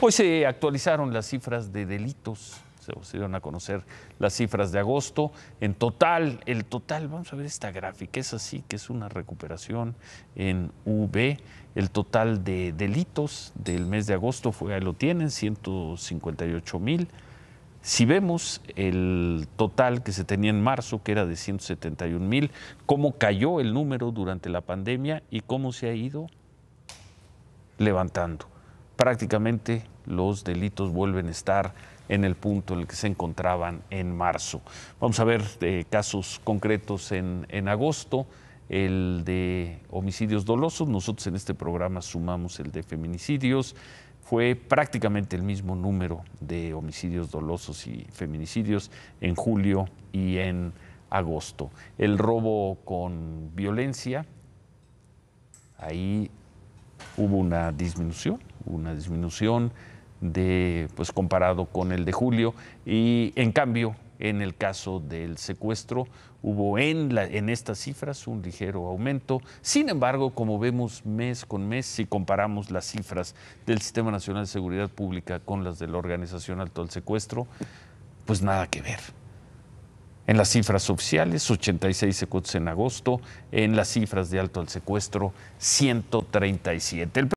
Hoy se actualizaron las cifras de delitos, se dieron a conocer las cifras de agosto. En total, el total, vamos a ver esta gráfica, es así, que es una recuperación en V. El total de delitos del mes de agosto fue, ahí lo tienen, 158 mil. Si vemos el total que se tenía en marzo, que era de 171 mil, cómo cayó el número durante la pandemia y cómo se ha ido levantando prácticamente los delitos vuelven a estar en el punto en el que se encontraban en marzo. Vamos a ver eh, casos concretos en, en agosto, el de homicidios dolosos, nosotros en este programa sumamos el de feminicidios, fue prácticamente el mismo número de homicidios dolosos y feminicidios en julio y en agosto. El robo con violencia, ahí hubo una disminución, una disminución de, pues comparado con el de julio y en cambio en el caso del secuestro hubo en, en estas cifras un ligero aumento. Sin embargo, como vemos mes con mes, si comparamos las cifras del Sistema Nacional de Seguridad Pública con las de la Organización Alto al Secuestro, pues nada que ver. En las cifras oficiales, 86 secuestros en agosto, en las cifras de alto al secuestro, 137. El